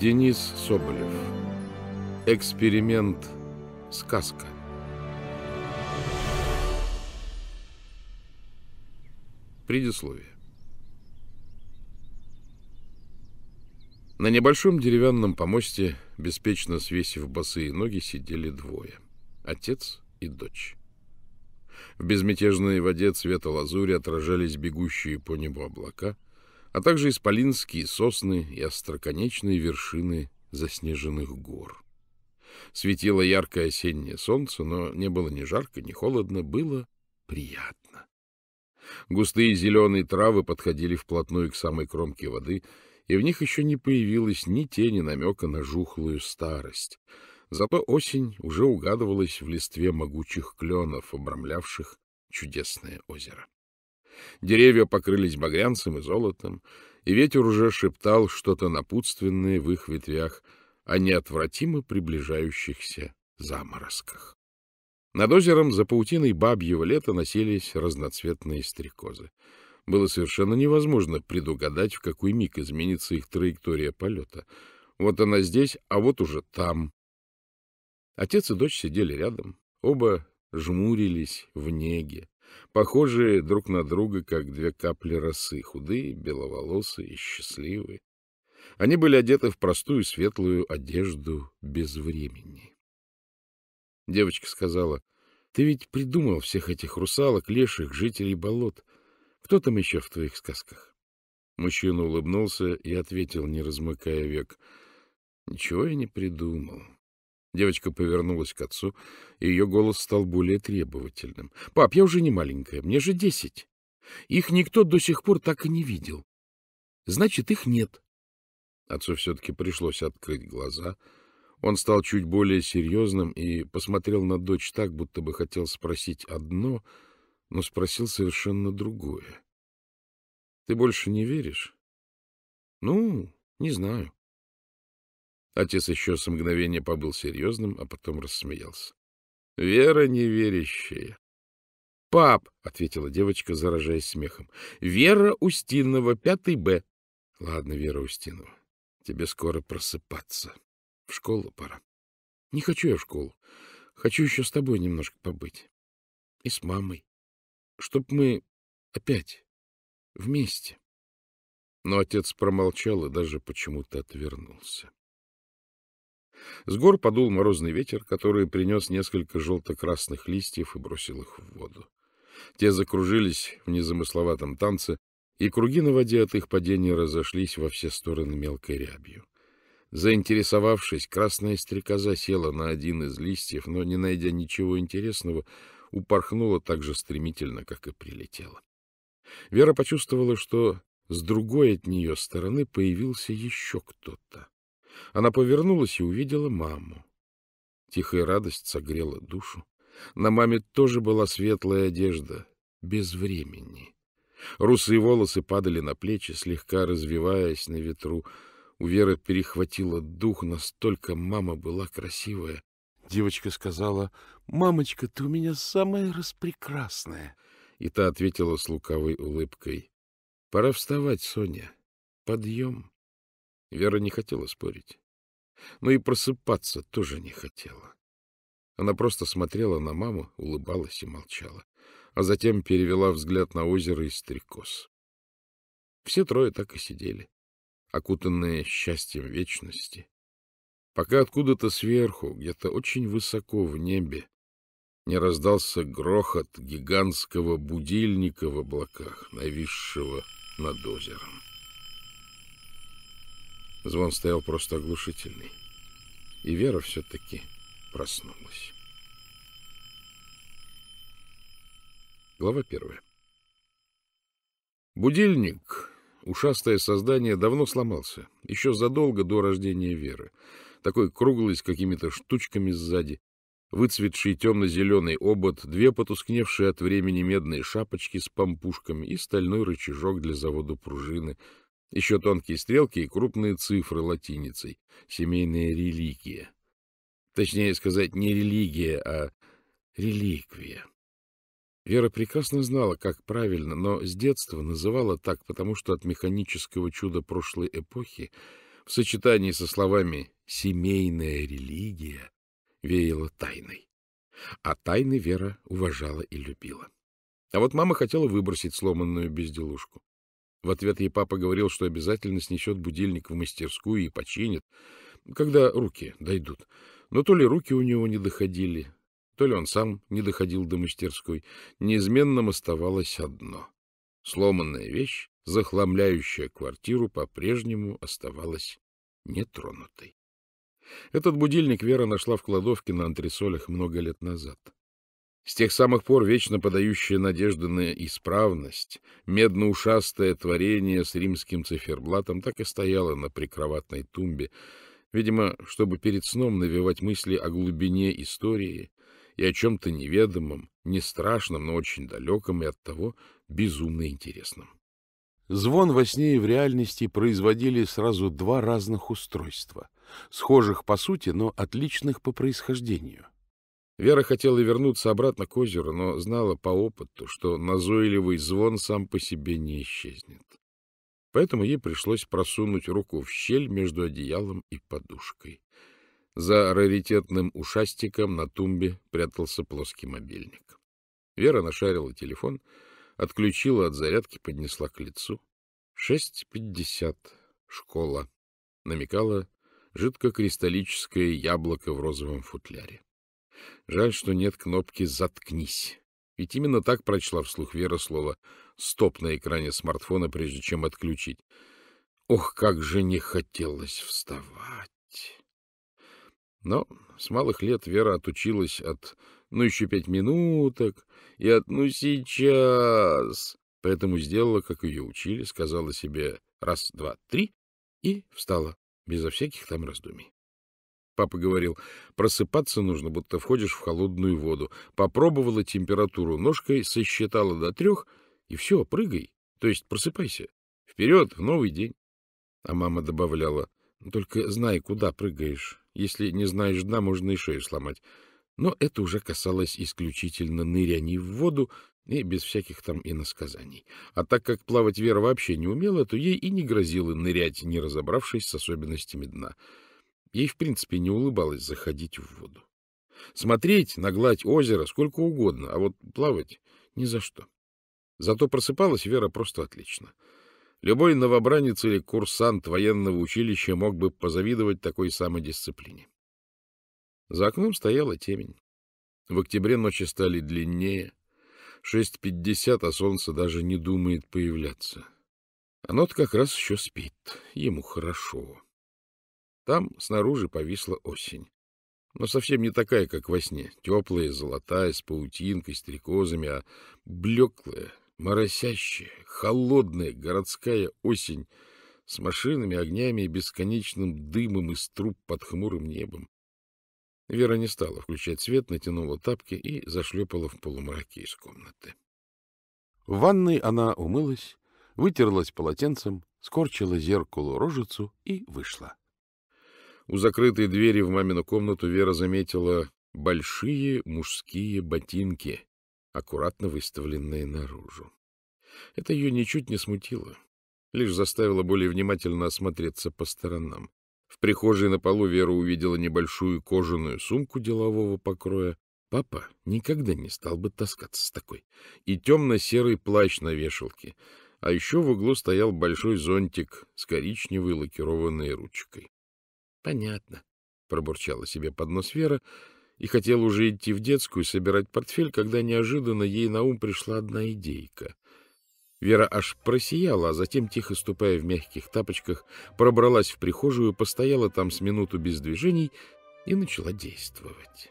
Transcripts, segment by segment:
Денис Соболев. Эксперимент «Сказка». Предисловие. На небольшом деревянном помосте, беспечно свесив босые ноги, сидели двое — отец и дочь. В безмятежной воде цвета лазури отражались бегущие по небу облака — а также исполинские сосны и остроконечные вершины заснеженных гор. Светило яркое осеннее солнце, но не было ни жарко, ни холодно, было приятно. Густые зеленые травы подходили вплотную к самой кромке воды, и в них еще не появилось ни тени намека на жухлую старость. Зато осень уже угадывалась в листве могучих кленов, обрамлявших чудесное озеро. Деревья покрылись багрянцем и золотом, и ветер уже шептал что-то напутственное в их ветвях о неотвратимо приближающихся заморозках. Над озером за паутиной бабьего лета носились разноцветные стрекозы. Было совершенно невозможно предугадать, в какой миг изменится их траектория полета. Вот она здесь, а вот уже там. Отец и дочь сидели рядом, оба жмурились в неге похожие друг на друга, как две капли росы, худые, беловолосые и счастливые. Они были одеты в простую светлую одежду без времени. Девочка сказала, — Ты ведь придумал всех этих русалок, леших, жителей болот. Кто там еще в твоих сказках? Мужчина улыбнулся и ответил, не размыкая век, — Ничего я не придумал. Девочка повернулась к отцу, и ее голос стал более требовательным. — Пап, я уже не маленькая, мне же десять. Их никто до сих пор так и не видел. Значит, их нет. Отцу все-таки пришлось открыть глаза. Он стал чуть более серьезным и посмотрел на дочь так, будто бы хотел спросить одно, но спросил совершенно другое. — Ты больше не веришь? — Ну, не знаю. Отец еще с мгновения побыл серьезным, а потом рассмеялся. — Вера неверящая. — Пап, — ответила девочка, заражаясь смехом, — Вера Устинова, пятый Б. — Ладно, Вера Устинова, тебе скоро просыпаться. В школу пора. — Не хочу я в школу. Хочу еще с тобой немножко побыть. И с мамой. Чтоб мы опять вместе. Но отец промолчал и даже почему-то отвернулся. — с гор подул морозный ветер, который принес несколько желто-красных листьев и бросил их в воду. Те закружились в незамысловатом танце, и круги на воде от их падения разошлись во все стороны мелкой рябью. Заинтересовавшись, красная стрекоза села на один из листьев, но, не найдя ничего интересного, упорхнула так же стремительно, как и прилетела. Вера почувствовала, что с другой от нее стороны появился еще кто-то. Она повернулась и увидела маму. Тихая радость согрела душу. На маме тоже была светлая одежда, без времени. Русые волосы падали на плечи, слегка развиваясь на ветру. У Веры перехватило дух, настолько мама была красивая. Девочка сказала, «Мамочка, ты у меня самая распрекрасная». И та ответила с лукавой улыбкой, «Пора вставать, Соня. Подъем». Вера не хотела спорить. Но и просыпаться тоже не хотела. Она просто смотрела на маму, улыбалась и молчала, а затем перевела взгляд на озеро и стрекоз. Все трое так и сидели, окутанные счастьем вечности, пока откуда-то сверху, где-то очень высоко в небе, не раздался грохот гигантского будильника в облаках, нависшего над озером. Звон стоял просто оглушительный. И Вера все-таки проснулась. Глава первая. Будильник, ушастое создание, давно сломался, еще задолго до рождения Веры. Такой круглый, с какими-то штучками сзади, выцветший темно-зеленый обод, две потускневшие от времени медные шапочки с помпушками и стальной рычажок для завода пружины, еще тонкие стрелки и крупные цифры латиницей. Семейная религия. Точнее сказать, не религия, а реликвия. Вера прекрасно знала, как правильно, но с детства называла так, потому что от механического чуда прошлой эпохи в сочетании со словами «семейная религия» веяло тайной. А тайны Вера уважала и любила. А вот мама хотела выбросить сломанную безделушку. В ответ ей папа говорил, что обязательно снесет будильник в мастерскую и починит, когда руки дойдут. Но то ли руки у него не доходили, то ли он сам не доходил до мастерской. Неизменным оставалось одно. Сломанная вещь, захламляющая квартиру, по-прежнему оставалась нетронутой. Этот будильник Вера нашла в кладовке на антресолях много лет назад. С тех самых пор вечно подающая надежды на исправность, медноушастое творение с римским циферблатом так и стояло на прикроватной тумбе, видимо, чтобы перед сном навевать мысли о глубине истории и о чем-то неведомом, не страшном, но очень далеком и оттого безумно интересном. Звон во сне и в реальности производили сразу два разных устройства, схожих по сути, но отличных по происхождению — Вера хотела вернуться обратно к озеру, но знала по опыту, что назойливый звон сам по себе не исчезнет. Поэтому ей пришлось просунуть руку в щель между одеялом и подушкой. За раритетным ушастиком на тумбе прятался плоский мобильник. Вера нашарила телефон, отключила от зарядки, поднесла к лицу. Шесть пятьдесят. Школа. Намекала жидкокристаллическое яблоко в розовом футляре. Жаль, что нет кнопки «Заткнись». Ведь именно так прочла вслух Вера слово «стоп» на экране смартфона, прежде чем отключить. Ох, как же не хотелось вставать! Но с малых лет Вера отучилась от «ну еще пять минуток» и от «ну сейчас». Поэтому сделала, как ее учили, сказала себе «раз, два, три» и встала, безо всяких там раздумий. Папа говорил, просыпаться нужно, будто входишь в холодную воду. Попробовала температуру ножкой, сосчитала до трех, и все, прыгай. То есть просыпайся. Вперед, в новый день. А мама добавляла, только знай, куда прыгаешь. Если не знаешь дна, можно и шею сломать. Но это уже касалось исключительно ныряний в воду и без всяких там иносказаний. А так как плавать Вера вообще не умела, то ей и не грозило нырять, не разобравшись с особенностями дна. Ей, в принципе, не улыбалось заходить в воду. Смотреть на гладь озера сколько угодно, а вот плавать ни за что. Зато просыпалась Вера просто отлично. Любой новобранец или курсант военного училища мог бы позавидовать такой самодисциплине. За окном стояла темень. В октябре ночи стали длиннее. Шесть пятьдесят, а солнце даже не думает появляться. Оно-то а как раз еще спит. Ему хорошо. Там снаружи повисла осень. Но совсем не такая, как во сне. Теплая, золотая, с паутинкой, с трикозами, а блеклая, моросящая, холодная городская осень с машинами, огнями и бесконечным дымом из труб под хмурым небом. Вера не стала включать свет, натянула тапки и зашлепала в полумраке из комнаты. В ванной она умылась, вытерлась полотенцем, скорчила зеркалу рожицу и вышла. У закрытой двери в мамину комнату Вера заметила большие мужские ботинки, аккуратно выставленные наружу. Это ее ничуть не смутило, лишь заставило более внимательно осмотреться по сторонам. В прихожей на полу Вера увидела небольшую кожаную сумку делового покроя. Папа никогда не стал бы таскаться с такой. И темно-серый плащ на вешалке. А еще в углу стоял большой зонтик с коричневой лакированной ручкой. — Понятно, — пробурчала себе под нос Вера и хотела уже идти в детскую собирать портфель, когда неожиданно ей на ум пришла одна идейка. Вера аж просияла, а затем, тихо ступая в мягких тапочках, пробралась в прихожую, постояла там с минуту без движений и начала действовать.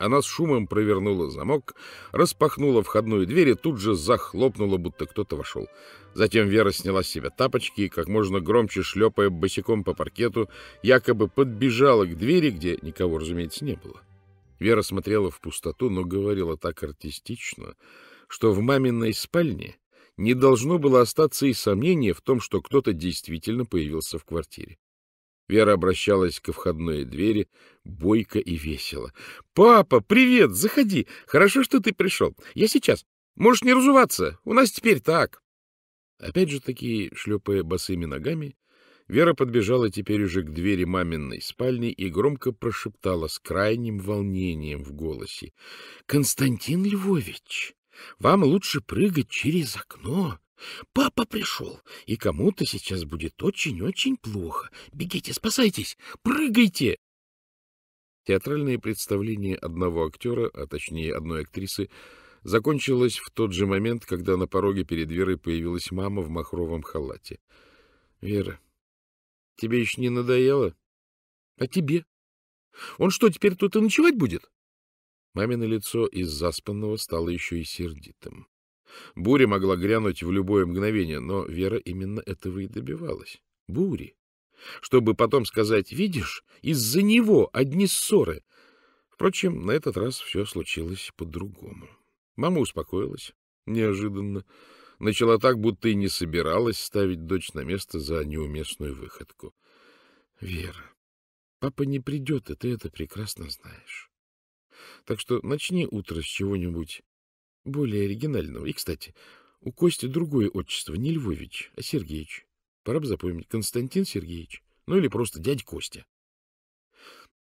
Она с шумом провернула замок, распахнула входную дверь и тут же захлопнула, будто кто-то вошел. Затем Вера сняла с себя тапочки и, как можно громче шлепая босиком по паркету, якобы подбежала к двери, где никого, разумеется, не было. Вера смотрела в пустоту, но говорила так артистично, что в маминой спальне не должно было остаться и сомнения в том, что кто-то действительно появился в квартире. Вера обращалась к входной двери, бойко и весело. — Папа, привет, заходи. Хорошо, что ты пришел. Я сейчас. Можешь не разуваться. У нас теперь так. Опять же таки, шлепая босыми ногами, Вера подбежала теперь уже к двери маминой спальни и громко прошептала с крайним волнением в голосе. — Константин Львович, вам лучше прыгать через окно. Папа пришел, и кому-то сейчас будет очень-очень плохо. Бегите, спасайтесь, прыгайте!» Театральное представление одного актера, а точнее одной актрисы, закончилось в тот же момент, когда на пороге перед Верой появилась мама в махровом халате. — Вера, тебе еще не надоело? — А тебе? Он что, теперь тут и ночевать будет? Мамино лицо из заспанного стало еще и сердитым. Буря могла грянуть в любое мгновение, но Вера именно этого и добивалась. Бури. Чтобы потом сказать, видишь, из-за него одни ссоры. Впрочем, на этот раз все случилось по-другому. Мама успокоилась неожиданно. Начала так, будто и не собиралась ставить дочь на место за неуместную выходку. — Вера, папа не придет, и ты это прекрасно знаешь. Так что начни утро с чего-нибудь более оригинального. И, кстати, у Кости другое отчество, не Львович, а Сергеевич. Пора бы запомнить. Константин Сергеевич. Ну или просто дядь Костя.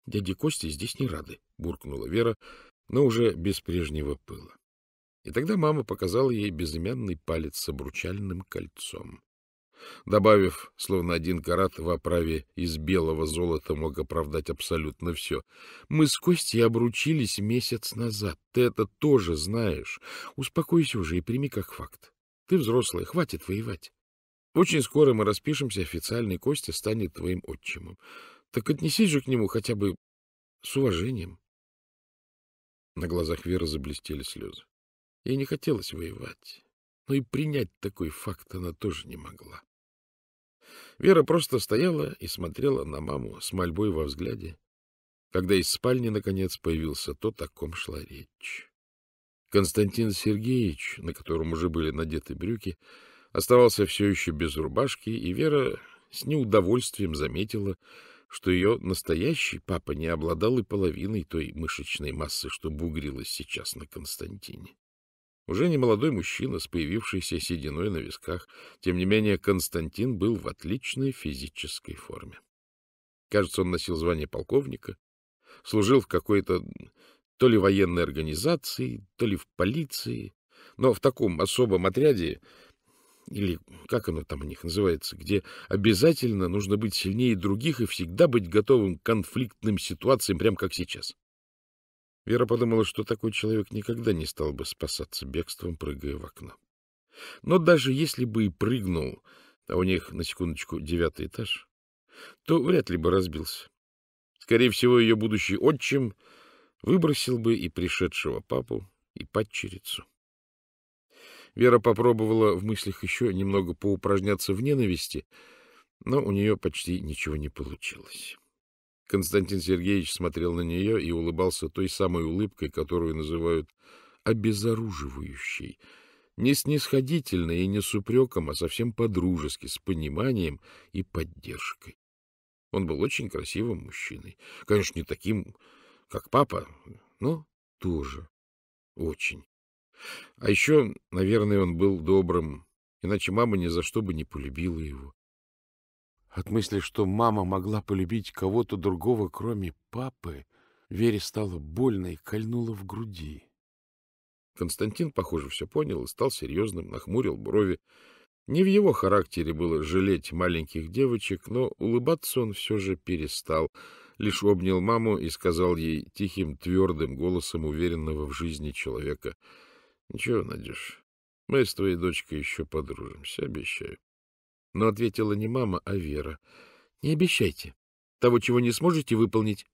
Дяди Кости здесь не рады, буркнула Вера, но уже без прежнего пыла. И тогда мама показала ей безымянный палец с обручальным кольцом добавив, словно один карат в оправе из белого золота мог оправдать абсолютно все. «Мы с Костей обручились месяц назад. Ты это тоже знаешь. Успокойся уже и прими как факт. Ты взрослый, хватит воевать. Очень скоро мы распишемся, официальный Костя станет твоим отчимом. Так отнесись же к нему хотя бы с уважением». На глазах Веры заблестели слезы. Ей не хотелось воевать, но и принять такой факт она тоже не могла. Вера просто стояла и смотрела на маму с мольбой во взгляде, когда из спальни, наконец, появился тот, о ком шла речь. Константин Сергеевич, на котором уже были надеты брюки, оставался все еще без рубашки, и Вера с неудовольствием заметила, что ее настоящий папа не обладал и половиной той мышечной массы, что бугрилась сейчас на Константине. Уже не молодой мужчина с появившейся сединой на висках, тем не менее Константин был в отличной физической форме. Кажется, он носил звание полковника, служил в какой-то то ли военной организации, то ли в полиции, но в таком особом отряде, или как оно там у них называется, где обязательно нужно быть сильнее других и всегда быть готовым к конфликтным ситуациям, прям как сейчас. Вера подумала, что такой человек никогда не стал бы спасаться бегством, прыгая в окно. Но даже если бы и прыгнул, а у них, на секундочку, девятый этаж, то вряд ли бы разбился. Скорее всего, ее будущий отчим выбросил бы и пришедшего папу, и падчерицу. Вера попробовала в мыслях еще немного поупражняться в ненависти, но у нее почти ничего не получилось. Константин Сергеевич смотрел на нее и улыбался той самой улыбкой, которую называют обезоруживающей. Не снисходительно и не с упреком, а совсем по-дружески, с пониманием и поддержкой. Он был очень красивым мужчиной. Конечно, не таким, как папа, но тоже очень. А еще, наверное, он был добрым, иначе мама ни за что бы не полюбила его. От мысли, что мама могла полюбить кого-то другого, кроме папы, Вере стало больно и кольнуло в груди. Константин, похоже, все понял и стал серьезным, нахмурил брови. Не в его характере было жалеть маленьких девочек, но улыбаться он все же перестал, лишь обнял маму и сказал ей тихим, твердым голосом уверенного в жизни человека. — Ничего, Надюш, мы с твоей дочкой еще подружимся, обещаю. Но ответила не мама, а Вера. — Не обещайте. Того, чего не сможете выполнить.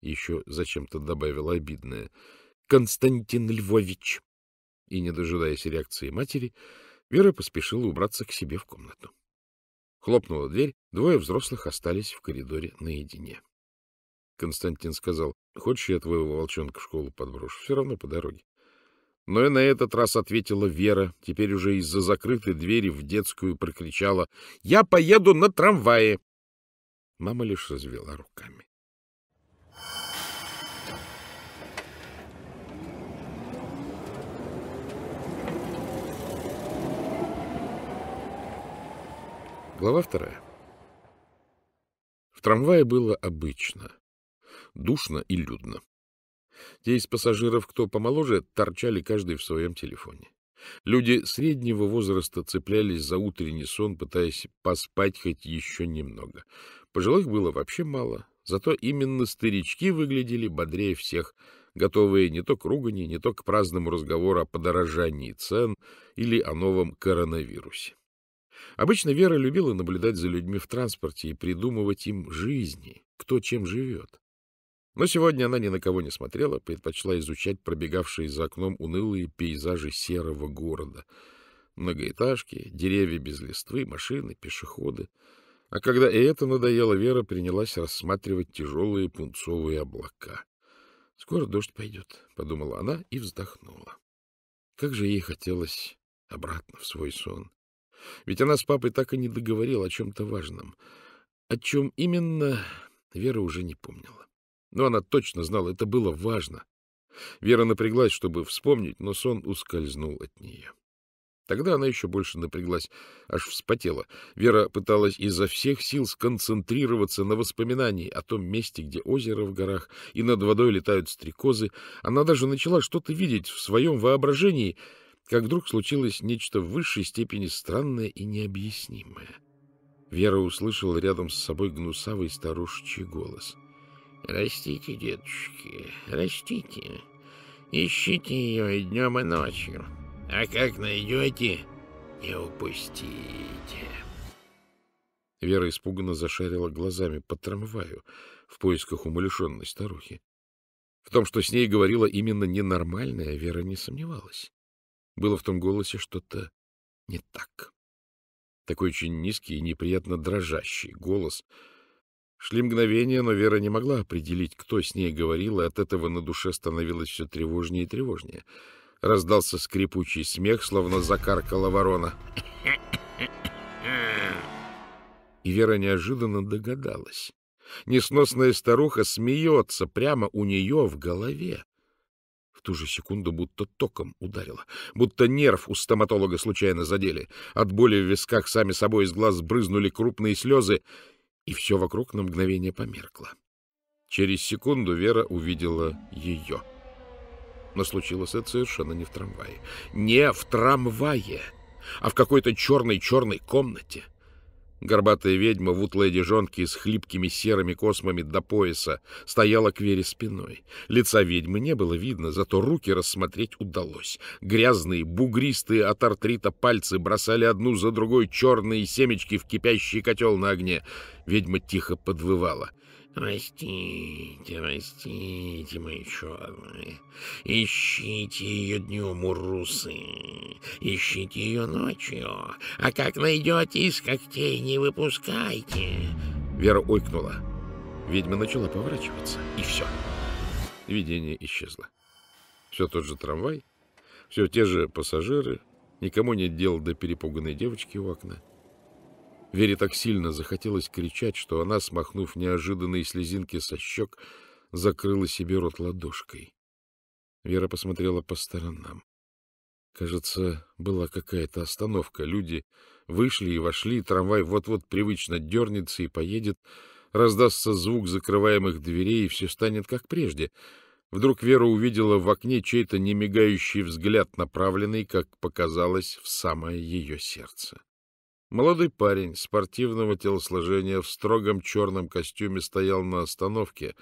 Еще зачем-то добавила обидное. — Константин Львович. И, не дожидаясь реакции матери, Вера поспешила убраться к себе в комнату. Хлопнула дверь, двое взрослых остались в коридоре наедине. Константин сказал, — Хочешь, я твоего волчонка в школу подброшу? Все равно по дороге. Но и на этот раз ответила Вера, теперь уже из-за закрытой двери в детскую прокричала «Я поеду на трамвае!» Мама лишь развела руками. Глава вторая. В трамвае было обычно. Душно и людно. Те из пассажиров, кто помоложе, торчали каждый в своем телефоне. Люди среднего возраста цеплялись за утренний сон, пытаясь поспать хоть еще немного. Пожилых было вообще мало, зато именно старички выглядели бодрее всех, готовые не то к ругани, не то к праздному разговору о подорожании цен или о новом коронавирусе. Обычно Вера любила наблюдать за людьми в транспорте и придумывать им жизни, кто чем живет. Но сегодня она ни на кого не смотрела, предпочла изучать пробегавшие за окном унылые пейзажи серого города. Многоэтажки, деревья без листвы, машины, пешеходы. А когда и это надоело, Вера принялась рассматривать тяжелые пунцовые облака. — Скоро дождь пойдет, — подумала она и вздохнула. Как же ей хотелось обратно в свой сон. Ведь она с папой так и не договорила о чем-то важном. О чем именно, Вера уже не помнила. Но она точно знала, это было важно. Вера напряглась, чтобы вспомнить, но сон ускользнул от нее. Тогда она еще больше напряглась, аж вспотела. Вера пыталась изо всех сил сконцентрироваться на воспоминании о том месте, где озеро в горах, и над водой летают стрекозы. Она даже начала что-то видеть в своем воображении, как вдруг случилось нечто в высшей степени странное и необъяснимое. Вера услышала рядом с собой гнусавый старушечий голос — Растите, детушки, растите. Ищите ее и днем, и ночью. А как найдете, не упустите. Вера испуганно зашарила глазами по трамваю в поисках умалишенной старухи. В том, что с ней говорила именно ненормальная, Вера не сомневалась. Было в том голосе что-то не так. Такой очень низкий и неприятно дрожащий голос — Шли мгновения, но Вера не могла определить, кто с ней говорил, и от этого на душе становилось все тревожнее и тревожнее. Раздался скрипучий смех, словно закаркала ворона. И Вера неожиданно догадалась. Несносная старуха смеется прямо у нее в голове. В ту же секунду будто током ударило, будто нерв у стоматолога случайно задели. От боли в висках сами собой из глаз брызнули крупные слезы, и все вокруг на мгновение померкло. Через секунду Вера увидела ее. Но случилось это совершенно не в трамвае. Не в трамвае, а в какой-то черной-черной комнате — Горбатая ведьма в утлой одежонке с хлипкими серыми космами до пояса стояла к Вере спиной. Лица ведьмы не было видно, зато руки рассмотреть удалось. Грязные, бугристые от артрита пальцы бросали одну за другой черные семечки в кипящий котел на огне. Ведьма тихо подвывала — Растите, растите, мои черные, ищите ее днем, у русы, ищите ее ночью, а как найдете, из когтей не выпускайте. Вера ойкнула. Ведьма начала поворачиваться, и все. Видение исчезло. Все тот же трамвай, все те же пассажиры, никому нет дела до перепуганной девочки у окна. Вере так сильно захотелось кричать, что она, смахнув неожиданные слезинки со щек, закрыла себе рот ладошкой. Вера посмотрела по сторонам. Кажется, была какая-то остановка. Люди вышли и вошли, трамвай вот-вот привычно дернется и поедет, раздастся звук закрываемых дверей, и все станет как прежде. Вдруг Вера увидела в окне чей-то немигающий взгляд, направленный, как показалось, в самое ее сердце. Молодой парень спортивного телосложения в строгом черном костюме стоял на остановке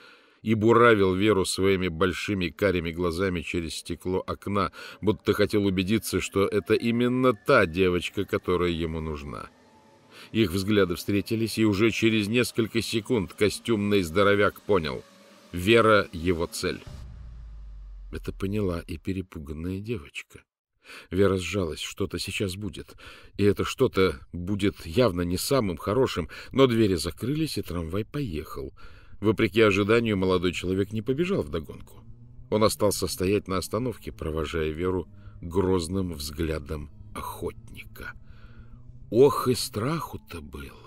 и буравил Веру своими большими карими глазами через стекло окна, будто хотел убедиться, что это именно та девочка, которая ему нужна. Их взгляды встретились, и уже через несколько секунд костюмный здоровяк понял — Вера — его цель. Это поняла и перепуганная девочка. Вера сжалась, что-то сейчас будет, и это что-то будет явно не самым хорошим, но двери закрылись, и трамвай поехал. Вопреки ожиданию, молодой человек не побежал вдогонку. Он остался стоять на остановке, провожая Веру грозным взглядом охотника. Ох и страху-то было!